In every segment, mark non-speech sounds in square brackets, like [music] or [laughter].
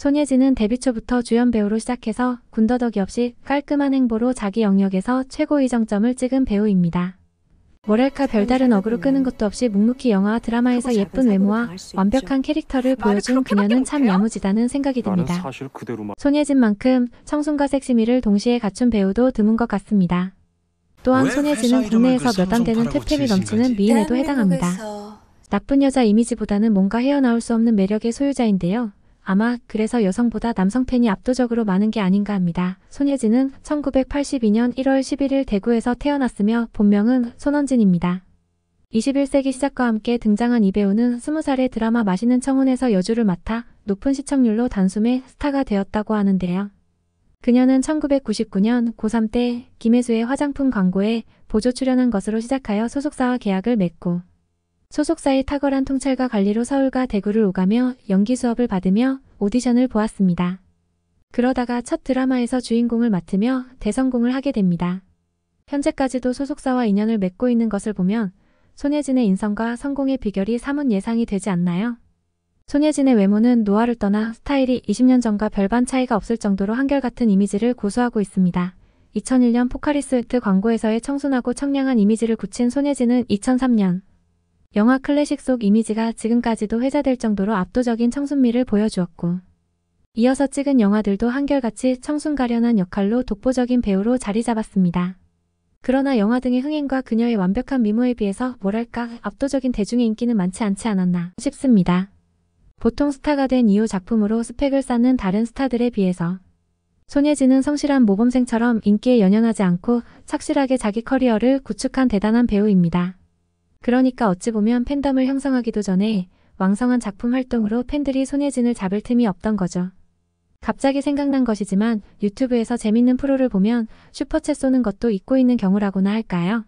손예진은 데뷔 초부터 주연 배우로 시작해서 군더더기 없이 깔끔한 행보로 자기 영역에서 최고의 정점을 찍은 배우입니다. 뭐랄까 별다른 어그로 끄는 것도 없이 묵묵히 영화와 드라마에서 예쁜 외모와 완벽한 캐릭터를 보여준 그녀는 참 야무지다는 생각이 듭니다. 손예진만큼 청순과 섹시미를 동시에 갖춘 배우도 드문 것 같습니다. 또한 손예진은 국내에서 몇 안 되는 퇴폐미 넘치는 미인에도 해당합니다. 나쁜 여자 이미지보다는 뭔가 헤어나올 수 없는 매력의 소유자인데요. 아마 그래서 여성보다 남성 팬이 압도적으로 많은 게 아닌가 합니다. 손예진은 1982년 1월 11일 대구에서 태어났으며 본명은 손원진입니다. 21세기 시작과 함께 등장한 이 배우는 20살의 드라마 맛있는 청혼에서 여주를 맡아 높은 시청률로 단숨에 스타가 되었다고 하는데요. 그녀는 1999년 고3 때 김혜수의 화장품 광고에 보조 출연한 것으로 시작하여 소속사와 계약을 맺고 소속사의 탁월한 통찰과 관리로 서울과 대구를 오가며 연기 수업을 받으며 오디션을 보았습니다. 그러다가 첫 드라마에서 주인공을 맡으며 대성공을 하게 됩니다. 현재까지도 소속사와 인연을 맺고 있는 것을 보면 손예진의 인성과 성공의 비결이 사뭇 예상이 되지 않나요? 손예진의 외모는 노화를 떠나 스타일이 20년 전과 별반 차이가 없을 정도로 한결같은 이미지를 고수하고 있습니다. 2001년 포카리 스웨트 광고에서의 청순하고 청량한 이미지를 굳힌 손예진은 2003년 영화 클래식 속 이미지가 지금까지도 회자될 정도로 압도적인 청순미를 보여주었고 이어서 찍은 영화들도 한결같이 청순가련한 역할로 독보적인 배우로 자리 잡았습니다. 그러나 영화 등의 흥행과 그녀의 완벽한 미모에 비해서 뭐랄까 압도적인 대중의 인기는 많지 않지 않았나 싶습니다. 보통 스타가 된 이후 작품으로 스펙을 쌓는 다른 스타들에 비해서 손예진은 성실한 모범생처럼 인기에 연연하지 않고 착실하게 자기 커리어를 구축한 대단한 배우입니다. 그러니까 어찌 보면 팬덤을 형성하기도 전에 왕성한 작품 활동으로 팬들이 손예진을 잡을 틈이 없던 거죠. 갑자기 생각난 것이지만 유튜브에서 재밌는 프로를 보면 슈퍼챗 쏘는 것도 잊고 있는 경우라고나 할까요?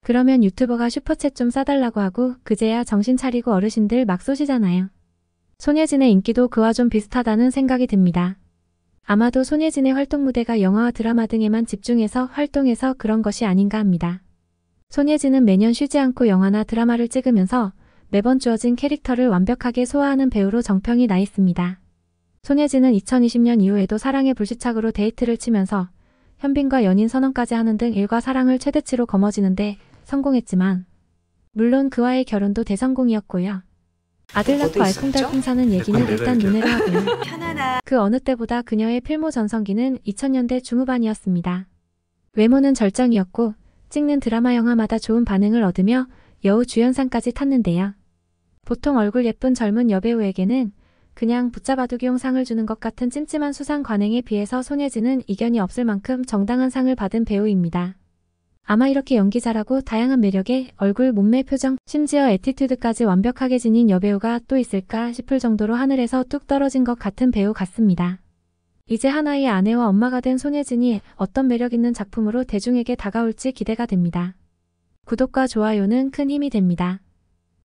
그러면 유튜버가 슈퍼챗 좀 싸달라고 하고 그제야 정신 차리고 어르신들 막 쏘시잖아요. 손예진의 인기도 그와 좀 비슷하다는 생각이 듭니다. 아마도 손예진의 활동 무대가 영화와 드라마 등에만 집중해서 활동해서 그런 것이 아닌가 합니다. 손예진은 매년 쉬지 않고 영화나 드라마를 찍으면서 매번 주어진 캐릭터를 완벽하게 소화하는 배우로 정평이 나 있습니다. 손예진은 2020년 이후에도 사랑의 불시착으로 데이트를 치면서 현빈과 연인 선언까지 하는 등 일과 사랑을 최대치로 거머쥐는데 성공했지만 물론 그와의 결혼도 대성공이었고요. 아들 낳고 알콩달콩 사는 얘기는 일단 눈에를 [laughs] 하고요. 그 어느 때보다 그녀의 필모 전성기는 2000년대 중후반이었습니다. 외모는 절정이었고 찍는 드라마 영화마다 좋은 반응을 얻으며 여우 주연상까지 탔는데요. 보통 얼굴 예쁜 젊은 여배우에게는 그냥 붙잡아두기용 상을 주는 것 같은 찜찜한 수상 관행에 비해서 손예진은 이견이 없을 만큼 정당한 상을 받은 배우입니다. 아마 이렇게 연기 잘하고 다양한 매력에 얼굴, 몸매, 표정, 심지어 에티튜드까지 완벽하게 지닌 여배우가 또 있을까 싶을 정도로 하늘에서 뚝 떨어진 것 같은 배우 같습니다. 이제 하나의 아내와 엄마가 된 손예진이 어떤 매력 있는 작품으로 대중에게 다가올지 기대가 됩니다. 구독과 좋아요는 큰 힘이 됩니다.